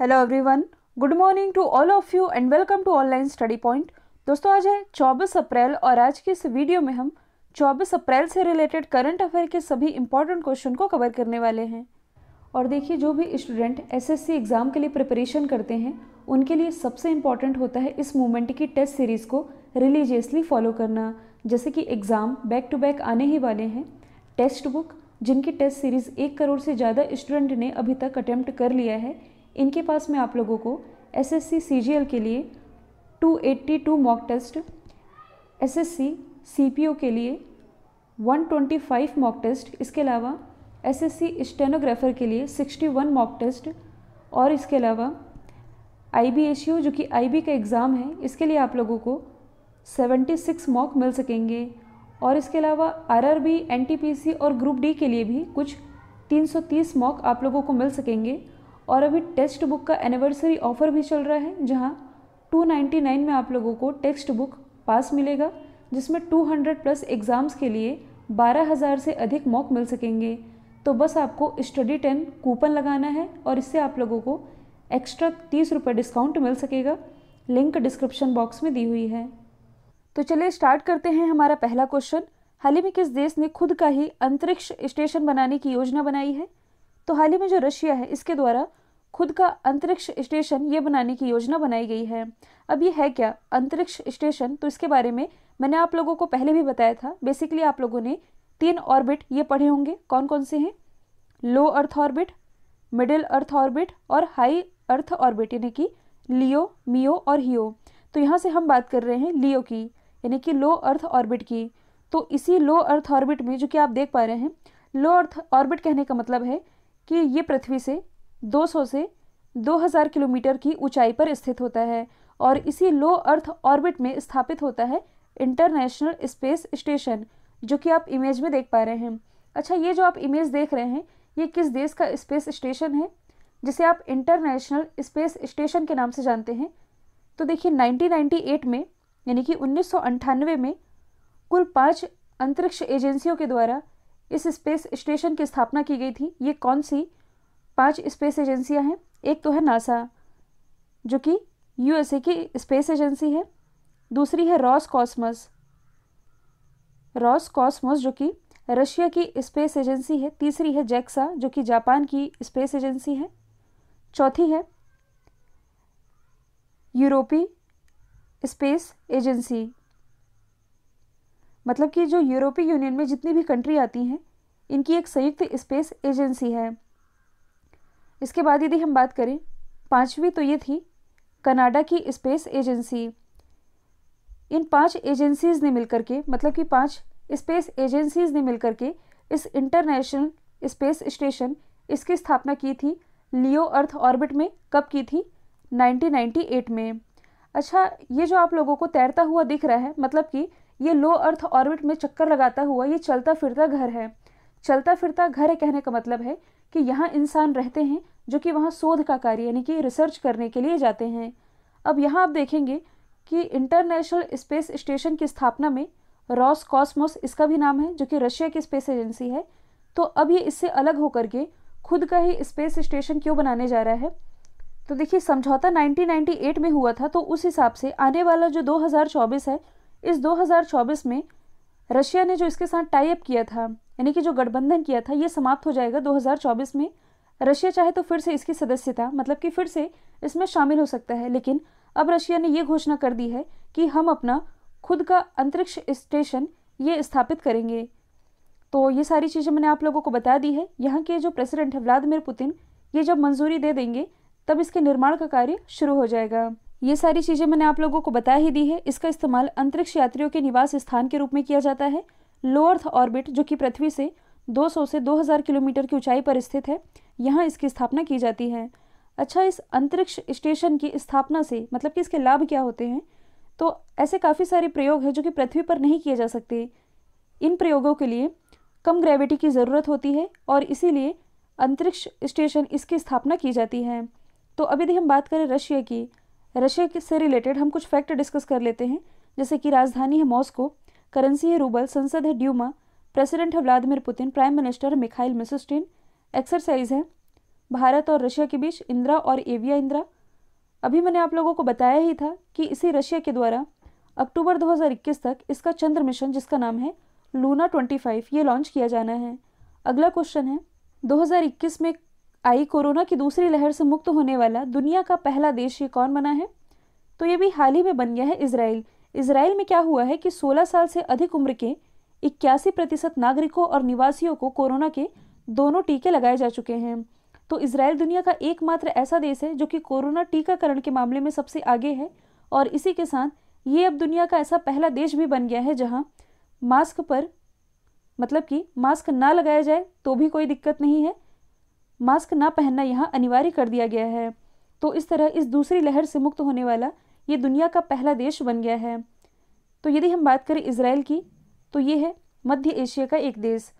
hello everyone good morning to all of you and welcome to online study point दोस्तों आज है 24 अप्रैल और आज के इस वीडियो में हम 24 अप्रैल से रिलेटेड करंट अफेयर के सभी इंपॉर्टेंट क्वेश्चन को कवर करने वाले हैं और देखिए जो भी स्टूडेंट एसएससी एग्ज़ाम के लिए प्रिपरेशन करते हैं उनके लिए सबसे इम्पॉर्टेंट होता है इस मूवमेंट की टेस्ट सीरीज़ को रिलीजियसली फॉलो करना जैसे कि एग्ज़ाम बैक टू बैक आने ही वाले हैं टेक्स्ट बुक जिनकी टेस्ट सीरीज़ एक करोड़ से ज़्यादा स्टूडेंट ने अभी तक अटैम्प्ट कर लिया है इनके पास में आप लोगों को एस एस के लिए 282 मॉक टेस्ट एस एस के लिए 125 मॉक टेस्ट इसके अलावा एस एस स्टेनोग्राफर के लिए 61 मॉक टेस्ट और इसके अलावा आई बी जो कि आई का एग्ज़ाम है इसके लिए आप लोगों को 76 मॉक मिल सकेंगे और इसके अलावा आरआरबी एनटीपीसी और ग्रुप डी के लिए भी कुछ 330 मॉक आप लोगों को मिल सकेंगे और अभी टेक्स्ट बुक का एनिवर्सरी ऑफर भी चल रहा है जहाँ 299 में आप लोगों को टेक्स्ट बुक पास मिलेगा जिसमें 200 प्लस एग्ज़ाम्स के लिए 12,000 से अधिक मॉक मिल सकेंगे तो बस आपको स्टडी टेन कूपन लगाना है और इससे आप लोगों को एक्स्ट्रा तीस रुपये डिस्काउंट मिल सकेगा लिंक डिस्क्रिप्शन बॉक्स में दी हुई है तो चलिए स्टार्ट करते हैं हमारा पहला क्वेश्चन हाल ही में किस देश ने खुद का ही अंतरिक्ष स्टेशन बनाने की योजना बनाई है तो हाल ही में जो रशिया है इसके द्वारा खुद का अंतरिक्ष स्टेशन ये बनाने की योजना बनाई गई है अब ये है क्या अंतरिक्ष स्टेशन तो इसके बारे में मैंने आप लोगों को पहले भी बताया था बेसिकली आप लोगों ने तीन ऑर्बिट ये पढ़े होंगे कौन कौन से हैं low earth orbit middle earth orbit और हाई अर्थ ऑर्बिट यानी कि लियो मियो और हियो तो यहाँ से हम बात कर रहे हैं लियो की यानी कि लो अर्थ ऑर्बिट की तो इसी लो अर्थ ऑर्बिट में जो कि आप देख पा रहे हैं लो अर्थ ऑर्बिट कहने का मतलब है कि ये पृथ्वी से 200 से 2000 किलोमीटर की ऊंचाई पर स्थित होता है और इसी लो अर्थ ऑर्बिट में स्थापित होता है इंटरनेशनल स्पेस स्टेशन जो कि आप इमेज में देख पा रहे हैं अच्छा ये जो आप इमेज देख रहे हैं ये किस देश का स्पेस स्टेशन है जिसे आप इंटरनेशनल स्पेस स्टेशन के नाम से जानते हैं तो देखिए 1998 में यानी कि उन्नीस में कुल पाँच अंतरिक्ष एजेंसियों के द्वारा इस स्पेस स्टेशन की स्थापना की गई थी ये कौन सी पांच स्पेस एजेंसियां हैं एक तो है नासा जो कि यूएसए की स्पेस एजेंसी है दूसरी है रॉस कॉस्मस रॉस कॉस्मस जो कि रशिया की स्पेस एजेंसी है तीसरी है जैक्सा जो कि जापान की स्पेस एजेंसी है चौथी है यूरोपी स्पेस एजेंसी मतलब कि जो यूरोपीय यूनियन में जितनी भी कंट्री आती हैं इनकी एक संयुक्त स्पेस एजेंसी है इसके बाद यदि हम बात करें पांचवी तो ये थी कनाडा की स्पेस एजेंसी इन पांच एजेंसीज ने मिलकर के मतलब कि पांच स्पेस एजेंसीज ने मिलकर के इस इंटरनेशनल स्पेस स्टेशन इसकी स्थापना की थी लियो अर्थ ऑर्बिट में कब की थी 1998 में अच्छा ये जो आप लोगों को तैरता हुआ दिख रहा है मतलब कि ये लो अर्थ ऑर्बिट में चक्कर लगाता हुआ ये चलता फिरता घर है चलता फिरता घर कहने का मतलब है कि यहाँ इंसान रहते हैं जो कि वहाँ शोध का कार्य यानी कि रिसर्च करने के लिए जाते हैं अब यहाँ आप देखेंगे कि इंटरनेशनल स्पेस स्टेशन की स्थापना में रॉस कॉस्मोस इसका भी नाम है जो कि रशिया की स्पेस एजेंसी है तो अब ये इससे अलग होकर के खुद का ही स्पेस स्टेशन क्यों बनाने जा रहा है तो देखिए समझौता 1998 में हुआ था तो उस हिसाब से आने वाला जो 2024 है इस 2024 में रशिया ने जो इसके साथ टाई अप किया था यानी कि जो गठबंधन किया था ये समाप्त हो जाएगा 2024 में रशिया चाहे तो फिर से इसकी सदस्यता मतलब कि फिर से इसमें शामिल हो सकता है लेकिन अब रशिया ने ये घोषणा कर दी है कि हम अपना खुद का अंतरिक्ष स्टेशन ये स्थापित करेंगे तो ये सारी चीज़ें मैंने आप लोगों को बता दी है यहाँ के जो प्रेसिडेंट है व्लादिमिर पुतिन ये जब मंजूरी दे देंगे तब इसके निर्माण का कार्य शुरू हो जाएगा ये सारी चीज़ें मैंने आप लोगों को बता ही दी है इसका इस्तेमाल अंतरिक्ष यात्रियों के निवास स्थान के रूप में किया जाता है लो अर्थ ऑर्बिट जो कि पृथ्वी से 200 से 2000 किलोमीटर की ऊंचाई पर स्थित है यहाँ इसकी स्थापना की जाती है अच्छा इस अंतरिक्ष स्टेशन की स्थापना से मतलब कि इसके लाभ क्या होते हैं तो ऐसे काफ़ी सारे प्रयोग हैं जो कि पृथ्वी पर नहीं किए जा सकते इन प्रयोगों के लिए कम ग्रेविटी की ज़रूरत होती है और इसीलिए अंतरिक्ष स्टेशन इसकी स्थापना की जाती है तो अभी यदि हम बात करें रशिया की रशिया से रिलेटेड हम कुछ फैक्ट डिस्कस कर लेते हैं जैसे कि राजधानी है मॉस्को करेंसी है रूबल संसद है ड्यूमा प्रेसिडेंट है व्लादिमिर पुतिन प्राइम मिनिस्टर है मिखाइल मिसस्टिन एक्सरसाइज है भारत और रशिया के बीच इंदिरा और एविया इंदिरा अभी मैंने आप लोगों को बताया ही था कि इसी रशिया के द्वारा अक्टूबर 2021 तक इसका चंद्र मिशन जिसका नाम है लूना 25 ये लॉन्च किया जाना है अगला क्वेश्चन है 2021 में आई कोरोना की दूसरी लहर से मुक्त होने वाला दुनिया का पहला देश ये कौन बना है तो ये भी हाल ही में बन गया है इसराइल इसराइल में क्या हुआ है कि 16 साल से अधिक उम्र के इक्यासी प्रतिशत नागरिकों और निवासियों को कोरोना के दोनों टीके लगाए जा चुके हैं तो इसराइल दुनिया का एकमात्र ऐसा देश है जो कि कोरोना टीकाकरण के मामले में सबसे आगे है और इसी के साथ ये अब दुनिया का ऐसा पहला देश भी बन गया है जहाँ मास्क पर मतलब कि मास्क ना लगाया जाए तो भी कोई दिक्कत नहीं है मास्क ना पहनना यहाँ अनिवार्य कर दिया गया है तो इस तरह इस दूसरी लहर से मुक्त होने वाला ये दुनिया का पहला देश बन गया है तो यदि हम बात करें इसराइल की तो ये है मध्य एशिया का एक देश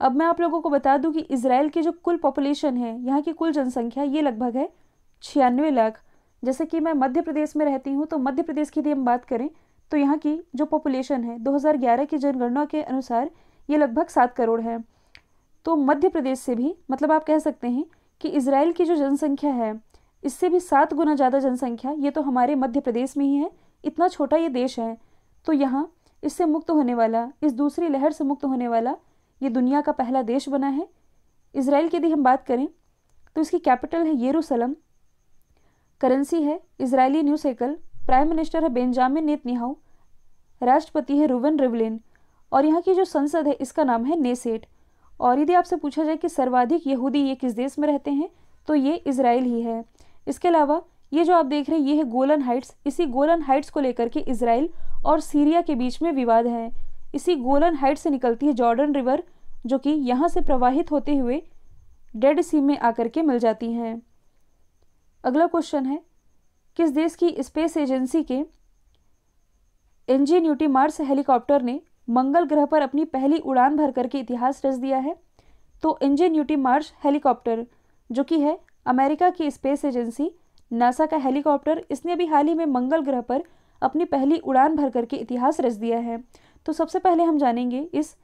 अब मैं आप लोगों को बता दूं कि इसराइल की जो कुल पॉपुलेशन है यहाँ की कुल जनसंख्या ये लगभग है छियानवे लाख जैसे कि मैं मध्य प्रदेश में रहती हूँ तो मध्य प्रदेश की यदि हम बात करें तो यहाँ की जो पॉपुलेशन है 2011 की जनगणना के अनुसार ये लगभग सात करोड़ है तो मध्य प्रदेश से भी मतलब आप कह सकते हैं कि इसराइल की जो जनसंख्या है इससे भी सात गुना ज़्यादा जनसंख्या ये तो हमारे मध्य प्रदेश में ही है इतना छोटा ये देश है तो यहाँ इससे मुक्त होने वाला इस दूसरी लहर से मुक्त होने वाला ये दुनिया का पहला देश बना है इसराइल की यदि हम बात करें तो इसकी कैपिटल है येरूसलम करेंसी है Israeli new shekel prime minister है बेंजामिन नेत राष्ट्रपति है रूवन रिवलिन और यहाँ की जो संसद है इसका नाम है नेसेट और यदि आपसे पूछा जाए कि सर्वाधिक यहूदी ये किस देश में रहते हैं तो ये इसराइल ही है इसके अलावा ये जो आप देख रहे हैं ये है गोलन हाइट्स इसी गोलन हाइट्स को लेकर के इसराइल और सीरिया के बीच में विवाद है इसी गोलन हाइट्स से निकलती है जॉर्डन रिवर जो कि यहाँ से प्रवाहित होते हुए डेड सी में आकर के मिल जाती हैं अगला क्वेश्चन है किस देश की स्पेस एजेंसी के इंजीन्यूटी मार्स हेलीकॉप्टर ने मंगल ग्रह पर अपनी पहली उड़ान भर करके इतिहास रच दिया है तो इंजेन्यूटी मार्च हेलीकॉप्टर जो कि है अमेरिका की स्पेस एजेंसी नासा का हेलीकॉप्टर इसने भी हाल ही में मंगल ग्रह पर अपनी पहली उड़ान भर करके इतिहास रच दिया है तो सबसे पहले हम जानेंगे इस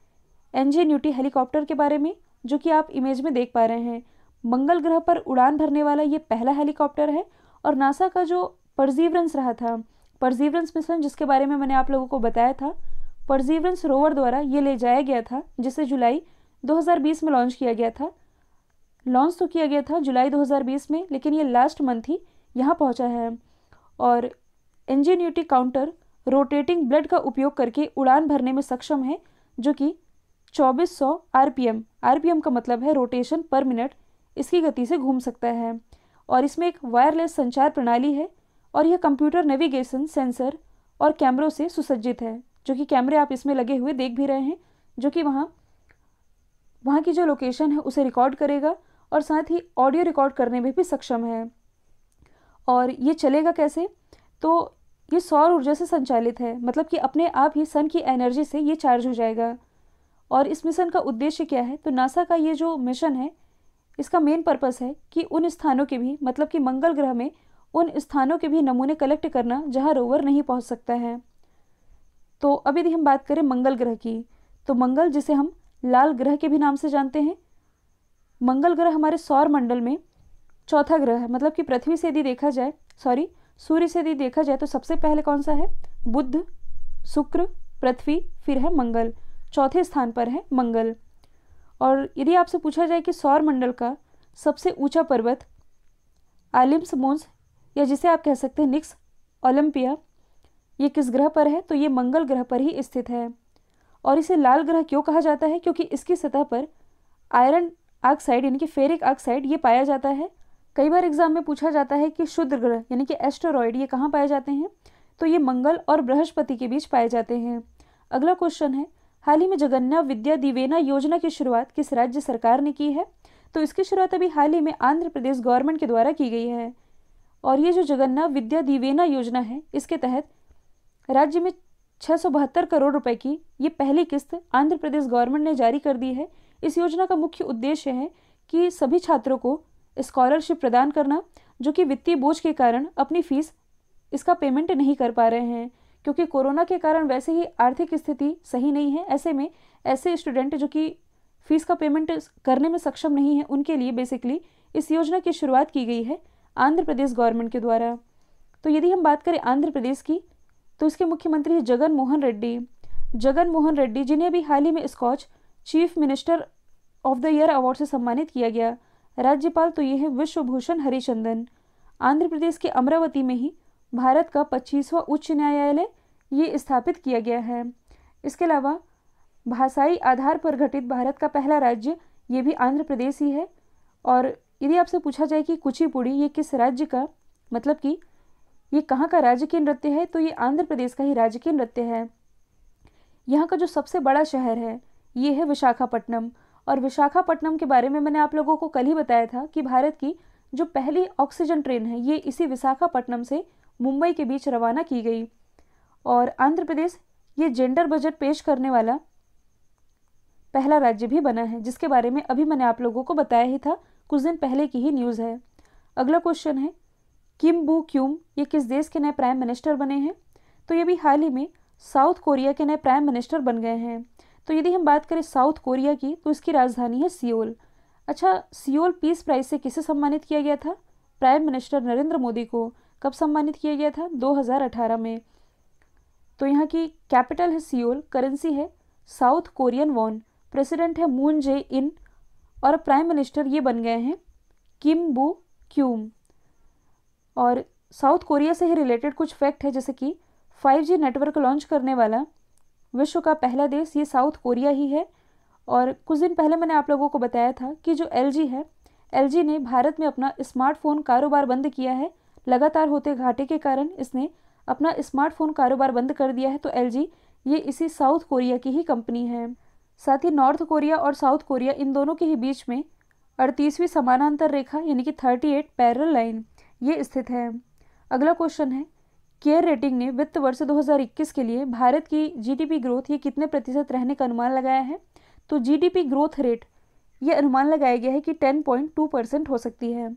एनजेन्यूटी हेलीकॉप्टर के बारे में जो कि आप इमेज में देख पा रहे हैं मंगल ग्रह पर उड़ान भरने वाला ये पहला हेलीकॉप्टर है और नासा का जो परजीवरेंस रहा था परजीवरेंस मिशन जिसके बारे में मैंने आप लोगों को बताया था परजीवरेंस रोवर द्वारा ये ले जाया गया था जिसे जुलाई 2020 में लॉन्च किया गया था लॉन्च तो किया गया था जुलाई 2020 में लेकिन ये लास्ट मंथ ही यहाँ पहुँचा है और इंजीन्यूटी काउंटर रोटेटिंग ब्लड का उपयोग करके उड़ान भरने में सक्षम है जो कि 2400 आरपीएम आरपीएम का मतलब है रोटेशन पर मिनट इसकी गति से घूम सकता है और इसमें एक वायरलेस संचार प्रणाली है और यह कंप्यूटर नेविगेशन सेंसर और कैमरों से सुसज्जित है जो कि कैमरे आप इसमें लगे हुए देख भी रहे हैं जो कि वहाँ वहाँ की जो लोकेशन है उसे रिकॉर्ड करेगा और साथ ही ऑडियो रिकॉर्ड करने में भी सक्षम है और ये चलेगा कैसे तो ये सौर ऊर्जा से संचालित है मतलब कि अपने आप ही सन की एनर्जी से ये चार्ज हो जाएगा और इस मिशन का उद्देश्य क्या है तो नासा का ये जो मिशन है इसका मेन पर्पस है कि उन स्थानों के भी मतलब कि मंगल ग्रह में उन स्थानों के भी नमूने कलेक्ट करना जहाँ रोवर नहीं पहुँच सकता है तो अब यदि हम बात करें मंगल ग्रह की तो मंगल जिसे हम लाल ग्रह के भी नाम से जानते हैं मंगल ग्रह हमारे सौर मंडल में चौथा ग्रह है मतलब कि पृथ्वी से यदि देखा जाए सॉरी सूर्य से यदि देखा जाए तो सबसे पहले कौन सा है बुद्ध शुक्र पृथ्वी फिर है मंगल चौथे स्थान पर है मंगल और यदि आपसे पूछा जाए कि सौर मंडल का सबसे ऊंचा पर्वत आलिम्स मोन्स या जिसे आप कह सकते हैं निक्स ओलंपिया ये किस ग्रह पर है तो ये मंगल ग्रह पर ही स्थित है और इसे लाल ग्रह क्यों कहा जाता है क्योंकि इसकी सतह पर आयरन ऑक्साइड यानी कि फेरिक ऑक्साइड ये पाया जाता है कई बार एग्जाम में पूछा जाता है कि शुद्ध ग्रह यानी कि एस्टोरॉयड ये कहाँ पाए जाते हैं तो ये मंगल और बृहस्पति के बीच पाए जाते हैं अगला क्वेश्चन है हाल ही में जगन्ना विद्या दिवेना योजना की शुरुआत किस राज्य सरकार ने की है तो इसकी शुरुआत अभी हाल ही में आंध्र प्रदेश गवर्नमेंट के द्वारा की गई है और ये जो जगन्ना विद्या दिवेना योजना है इसके तहत राज्य में छः करोड़ रुपए की ये पहली किस्त आंध्र प्रदेश गवर्नमेंट ने जारी कर दी है इस योजना का मुख्य उद्देश्य है कि सभी छात्रों को स्कॉलरशिप प्रदान करना जो कि वित्तीय बोझ के कारण अपनी फीस इसका पेमेंट नहीं कर पा रहे हैं क्योंकि कोरोना के कारण वैसे ही आर्थिक स्थिति सही नहीं है ऐसे में ऐसे स्टूडेंट जो कि फीस का पेमेंट करने में सक्षम नहीं है उनके लिए बेसिकली इस योजना की शुरुआत की गई है आंध्र प्रदेश गवर्नमेंट के द्वारा तो यदि हम बात करें आंध्र प्रदेश की तो इसके मुख्यमंत्री हैं जगन मोहन रेड्डी जगन मोहन रेड्डी जिन्हें भी हाल ही में Skoch chief minister of the year award से सम्मानित किया गया राज्यपाल तो ये है विश्वभूषण हरिचंदन आंध्र प्रदेश के अमरावती में ही भारत का पच्चीसवा उच्च न्यायालय ये स्थापित किया गया है इसके अलावा भाषाई आधार पर गठित भारत का पहला राज्य ये भी आंध्र प्रदेश ही है और यदि आपसे पूछा जाए कि कुचिपुड़ी ये किस राज्य का मतलब कि ये कहाँ का राजकीय नृत्य है तो ये आंध्र प्रदेश का ही राजकीय नृत्य है यहाँ का जो सबसे बड़ा शहर है ये है विशाखापट्टनम और विशाखापट्टनम के बारे में मैंने आप लोगों को कल ही बताया था कि भारत की जो पहली ऑक्सीजन ट्रेन है ये इसी विशाखापट्टनम से मुंबई के बीच रवाना की गई और आंध्र प्रदेश ये जेंडर बजट पेश करने वाला पहला राज्य भी बना है जिसके बारे में अभी मैंने आप लोगों को बताया ही था कुछ दिन पहले की ही न्यूज़ है अगला क्वेश्चन है किम बू क्यूम ये किस देश के नए प्राइम मिनिस्टर बने हैं तो ये भी हाल ही में साउथ कोरिया के नए प्राइम मिनिस्टर बन गए हैं तो यदि हम बात करें साउथ कोरिया की तो इसकी राजधानी है सियोल अच्छा सियोल पीस प्राइज से किसे सम्मानित किया गया था प्राइम मिनिस्टर नरेंद्र मोदी को कब सम्मानित किया गया था 2018 में तो यहाँ की कैपिटल है सियोल करेंसी है साउथ कोरियन वॉन प्रेसिडेंट है मून जे इन और प्राइम मिनिस्टर ये बन गए हैं किम बू क्यूम और साउथ कोरिया से ही रिलेटेड कुछ फैक्ट है जैसे कि 5G नेटवर्क लॉन्च करने वाला विश्व का पहला देश ये साउथ कोरिया ही है और कुछ दिन पहले मैंने आप लोगों को बताया था कि जो एल है एल ने भारत में अपना स्मार्टफोन कारोबार बंद किया है लगातार होते घाटे के कारण इसने अपना स्मार्टफोन कारोबार बंद कर दिया है तो एल ये इसी साउथ कोरिया की ही कंपनी है साथ ही नॉर्थ कोरिया और साउथ कोरिया इन दोनों के ही बीच में अड़तीसवीं समानांतर रेखा यानी कि थर्टी एट पैरल लाइन ये स्थित है अगला क्वेश्चन है केयर रेटिंग ने वित्त वर्ष 2021 के लिए भारत की जीडीपी ग्रोथ ये कितने प्रतिशत रहने का अनुमान लगाया है तो जीडीपी ग्रोथ रेट ये अनुमान लगाया गया है कि 10.2 परसेंट हो सकती है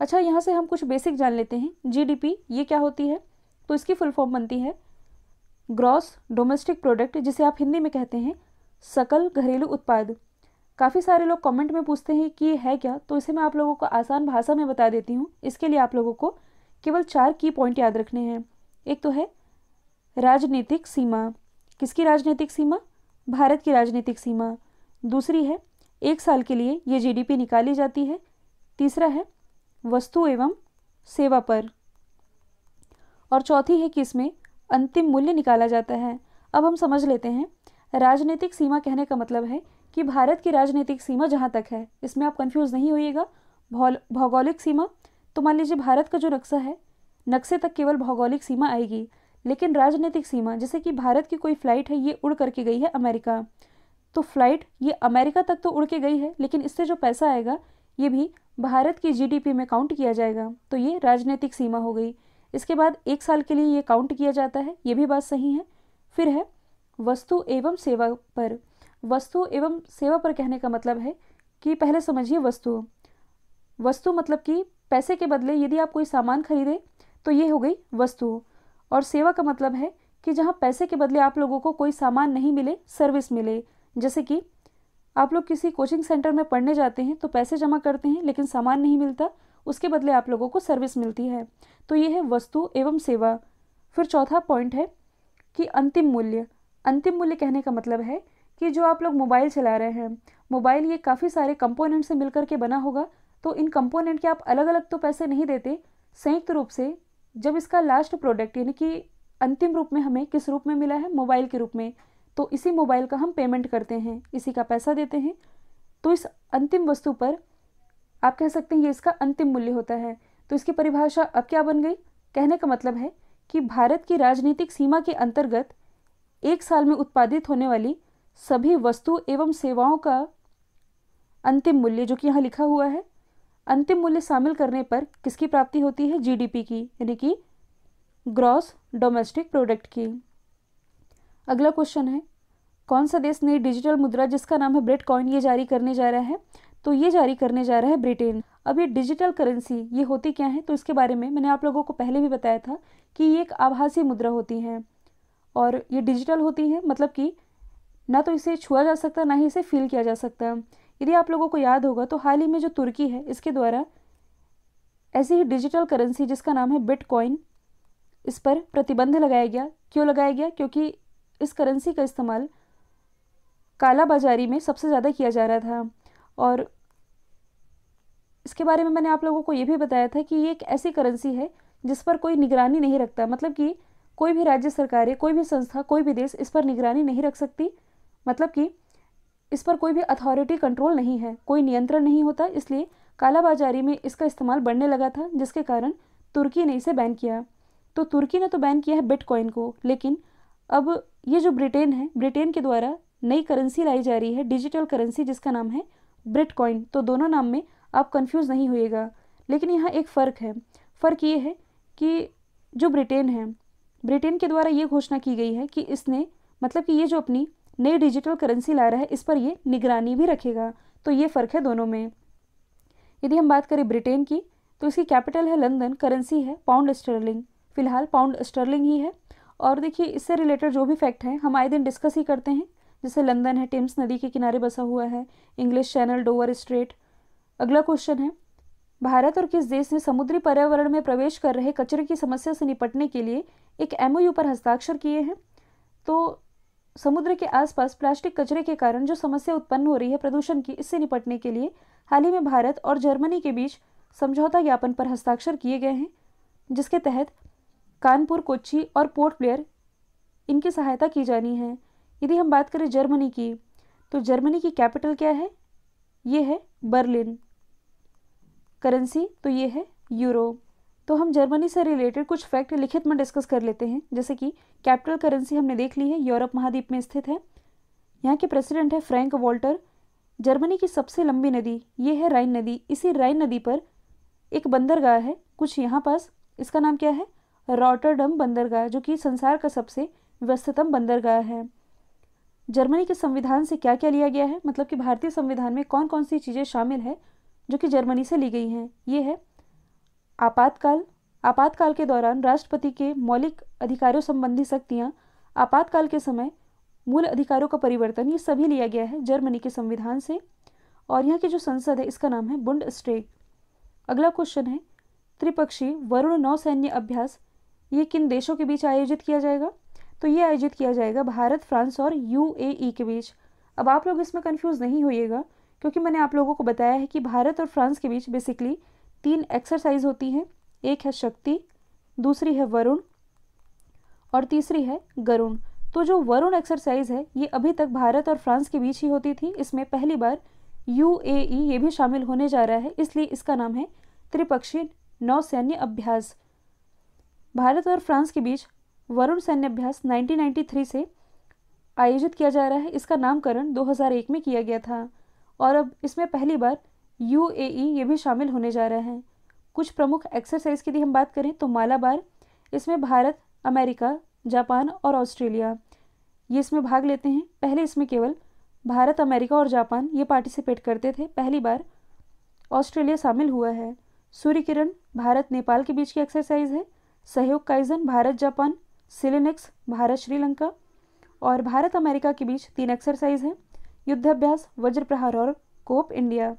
अच्छा यहाँ से हम कुछ बेसिक जान लेते हैं जीडीपी ये क्या होती है तो इसकी फुल फॉर्म बनती है ग्रॉस डोमेस्टिक प्रोडक्ट जिसे आप हिंदी में कहते हैं सकल घरेलू उत्पाद काफ़ी सारे लोग कमेंट में पूछते हैं कि ये है क्या तो इसे मैं आप लोगों को आसान भाषा में बता देती हूँ इसके लिए आप लोगों को केवल चार की पॉइंट याद रखने हैं एक तो है राजनीतिक सीमा किसकी राजनीतिक सीमा भारत की राजनीतिक सीमा दूसरी है एक साल के लिए ये जीडीपी निकाली जाती है तीसरा है वस्तु एवं सेवा पर और चौथी है कि इसमें अंतिम मूल्य निकाला जाता है अब हम समझ लेते हैं राजनीतिक सीमा कहने का मतलब है कि भारत की राजनीतिक सीमा जहाँ तक है इसमें आप कन्फ्यूज़ नहीं होइएगा भौगोलिक सीमा तो मान लीजिए भारत का जो नक्शा है नक्शे तक केवल भौगोलिक सीमा आएगी लेकिन राजनीतिक सीमा जैसे कि भारत की कोई फ्लाइट है ये उड़ करके गई है अमेरिका तो फ्लाइट ये अमेरिका तक तो उड़ के गई है लेकिन इससे जो पैसा आएगा ये भी भारत की जीडीपी में काउंट किया जाएगा तो ये राजनीतिक सीमा हो गई इसके बाद एक साल के लिए ये काउंट किया जाता है ये भी बात सही है फिर है वस्तु एवं सेवा पर वस्तु एवं सेवा पर कहने का मतलब है कि पहले समझिए वस्तु वस्तु मतलब कि पैसे के बदले यदि आप कोई सामान खरीदें तो ये हो गई वस्तु और सेवा का मतलब है कि जहाँ पैसे के बदले आप लोगों को कोई सामान नहीं मिले सर्विस मिले जैसे कि आप लोग किसी कोचिंग सेंटर में पढ़ने जाते हैं तो पैसे जमा करते हैं लेकिन सामान नहीं मिलता उसके बदले आप लोगों को सर्विस मिलती है तो ये है वस्तु एवं सेवा फिर चौथा पॉइंट है कि अंतिम मूल्य अंतिम मूल्य कहने का मतलब है कि जो आप लोग मोबाइल चला रहे हैं मोबाइल ये काफ़ी सारे कंपोनेंट से मिलकर के बना होगा तो इन कंपोनेंट के आप अलग अलग तो पैसे नहीं देते संयुक्त रूप से जब इसका लास्ट प्रोडक्ट यानी कि अंतिम रूप में हमें किस रूप में मिला है मोबाइल के रूप में तो इसी मोबाइल का हम पेमेंट करते हैं इसी का पैसा देते हैं तो इस अंतिम वस्तु पर आप कह सकते हैं ये इसका अंतिम मूल्य होता है तो इसकी परिभाषा अब क्या बन गई कहने का मतलब है कि भारत की राजनीतिक सीमा के अंतर्गत एक साल में उत्पादित होने वाली सभी वस्तु एवं सेवाओं का अंतिम मूल्य जो कि यहाँ लिखा हुआ है अंतिम मूल्य शामिल करने पर किसकी प्राप्ति होती है जीडीपी की यानी कि ग्रॉस डोमेस्टिक प्रोडक्ट की अगला क्वेश्चन है कौन सा देश ने डिजिटल मुद्रा जिसका नाम है ब्रेड कॉइन ये जारी करने जा रहा है तो ये जारी करने जा रहा है ब्रिटेन अब ये डिजिटल करेंसी ये होती क्या है तो इसके बारे में मैंने आप लोगों को पहले भी बताया था कि ये एक आभासी मुद्रा होती है और ये डिजिटल होती है मतलब कि ना तो इसे छुआ जा सकता ना ही इसे फील किया जा सकता यदि आप लोगों को याद होगा तो हाल ही में जो तुर्की है इसके द्वारा ऐसी ही डिजिटल करेंसी जिसका नाम है बिटकॉइन इस पर प्रतिबंध लगाया गया क्यों लगाया गया क्योंकि इस करेंसी का इस्तेमाल काला बाजारी में सबसे ज़्यादा किया जा रहा था और इसके बारे में मैंने आप लोगों को ये भी बताया था कि ये एक ऐसी करेंसी है जिस पर कोई निगरानी नहीं रखता मतलब कि कोई भी राज्य सरकारें कोई भी संस्था कोई भी देश इस पर निगरानी नहीं रख सकती मतलब कि इस पर कोई भी अथॉरिटी कंट्रोल नहीं है कोई नियंत्रण नहीं होता इसलिए कालाबाजारी में इसका इस्तेमाल बढ़ने लगा था जिसके कारण तुर्की ने इसे बैन किया तो तुर्की ने तो बैन किया है बिटकॉइन को लेकिन अब ये जो ब्रिटेन है ब्रिटेन के द्वारा नई करेंसी लाई जा रही है डिजिटल करेंसी जिसका नाम है ब्रिटकॉइन तो दोनों नाम में आप कन्फ्यूज़ नहीं हुएगा लेकिन यहाँ एक फ़र्क है फ़र्क ये है कि जो ब्रिटेन है ब्रिटेन के द्वारा ये घोषणा की गई है कि इसने मतलब कि ये जो अपनी नई डिजिटल करेंसी ला रहा है इस पर ये निगरानी भी रखेगा तो ये फ़र्क है दोनों में यदि हम बात करें ब्रिटेन की तो इसकी कैपिटल है लंदन करेंसी है पाउंड स्टर्लिंग फ़िलहाल पाउंड स्टर्लिंग ही है और देखिए इससे रिलेटेड जो भी फैक्ट हैं हम आए दिन डिस्कस ही करते हैं जैसे लंदन है टेम्स नदी के किनारे बसा हुआ है इंग्लिश चैनल डोवर स्ट्रेट अगला क्वेश्चन है भारत और किस देश ने समुद्री पर्यावरण में प्रवेश कर रहे कचरे की समस्या से निपटने के लिए एक एमओयू पर हस्ताक्षर किए हैं तो समुद्र के आसपास प्लास्टिक कचरे के कारण जो समस्या उत्पन्न हो रही है प्रदूषण की इससे निपटने के लिए हाल ही में भारत और जर्मनी के बीच समझौता ज्ञापन पर हस्ताक्षर किए गए हैं जिसके तहत कानपुर कोच्ची और पोर्ट प्लेयर इनकी सहायता की जानी है यदि हम बात करें जर्मनी की तो जर्मनी की कैपिटल क्या है ये है बर्लिन करेंसी तो ये है यूरो तो हम जर्मनी से रिलेटेड कुछ फैक्ट लिखित में डिस्कस कर लेते हैं जैसे कि कैपिटल करेंसी हमने देख ली है यूरोप महाद्वीप में स्थित है यहाँ के प्रेसिडेंट है फ्रैंक वॉल्टर जर्मनी की सबसे लंबी नदी ये है राइन नदी इसी राइन नदी पर एक बंदरगाह है कुछ यहाँ पास इसका नाम क्या है रॉटरडम बंदरगाह जो कि संसार का सबसे व्यस्ततम बंदरगाह है जर्मनी के संविधान से क्या क्या लिया गया है मतलब कि भारतीय संविधान में कौन कौन सी चीज़ें शामिल है जो कि जर्मनी से ली गई हैं ये है आपातकाल आपातकाल के दौरान राष्ट्रपति के मौलिक अधिकारों संबंधी शक्तियाँ आपातकाल के समय मूल अधिकारों का परिवर्तन ये सभी लिया गया है जर्मनी के संविधान से और यहाँ की जो संसद है इसका नाम है बुंड स्टेग अगला क्वेश्चन है त्रिपक्षीय वरुण नौसैन्य अभ्यास ये किन देशों के बीच आयोजित किया जाएगा तो ये आयोजित किया जाएगा भारत फ्रांस और यूएई e के बीच अब आप लोग इसमें कन्फ्यूज़ नहीं होइएगा क्योंकि मैंने आप लोगों को बताया है कि भारत और फ्रांस के बीच बेसिकली तीन एक्सरसाइज होती हैं एक है शक्ति दूसरी है वरुण और तीसरी है गरुण तो जो वरुण एक्सरसाइज है ये अभी तक भारत और फ्रांस के बीच ही होती थी इसमें पहली बार यू e ये भी शामिल होने जा रहा है इसलिए इसका नाम है त्रिपक्षीय नौसैन्य अभ्यास भारत और फ्रांस के बीच वरुण सैन्य अभ्यास 1993 से आयोजित किया जा रहा है इसका नामकरण 2001 में किया गया था और अब इसमें पहली बार यू ये भी शामिल होने जा रहे हैं कुछ प्रमुख एक्सरसाइज की यदि हम बात करें तो मालाबार इसमें भारत अमेरिका जापान और ऑस्ट्रेलिया ये इसमें भाग लेते हैं पहले इसमें केवल भारत अमेरिका और जापान ये पार्टिसिपेट करते थे पहली बार ऑस्ट्रेलिया शामिल हुआ है सूर्य किरण भारत नेपाल के बीच की एक्सरसाइज है Sahyog Kaijin Bharat Japan SLINEX Bharat Sri और भारत अमेरिका के बीच तीन एक्सरसाइज हैं युद्धाभ्यास वज्र प्रहार और कोप इंडिया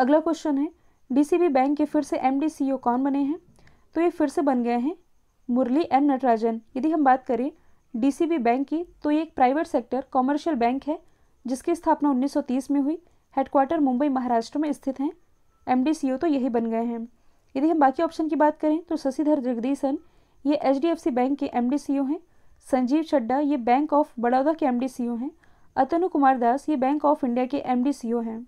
अगला क्वेश्चन है डीसीबी बैंक के फिर से एमडीसीओ e कौन बने हैं तो ये फिर से बन गए हैं मुरली एम नटराजन यदि हम बात करें डीसीबी बैंक की तो ये एक प्राइवेट सेक्टर कॉमर्शियल बैंक है जिसकी स्थापना 1930 में हुई हेडक्वार्टर मुंबई महाराष्ट्र में स्थित हैं एम e तो यही बन गए हैं यदि हम बाकी ऑप्शन की बात करें तो शशिधर जगदीशन ये एच बैंक के एम e हैं संजीव चड्डा ये बैंक ऑफ बड़ौदा के एम हैं अतनु कुमार दास ये बैंक ऑफ इंडिया के एम हैं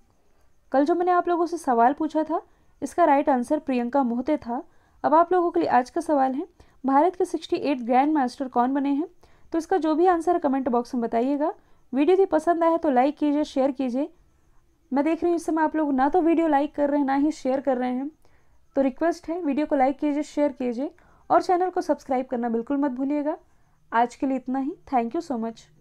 कल जो मैंने आप लोगों से सवाल पूछा था इसका राइट आंसर प्रियंका मोहते था अब आप लोगों के लिए आज का सवाल है भारत के 68 ग्रैंड मास्टर कौन बने हैं तो इसका जो भी आंसर है कमेंट बॉक्स में बताइएगा वीडियो यदि पसंद आया तो लाइक कीजिए शेयर कीजिए मैं देख रही हूँ इस समय आप लोग ना तो वीडियो लाइक कर रहे हैं ना ही शेयर कर रहे हैं तो रिक्वेस्ट है वीडियो को लाइक कीजिए शेयर कीजिए और चैनल को सब्सक्राइब करना बिल्कुल मत भूलिएगा आज के लिए इतना ही थैंक यू सो मच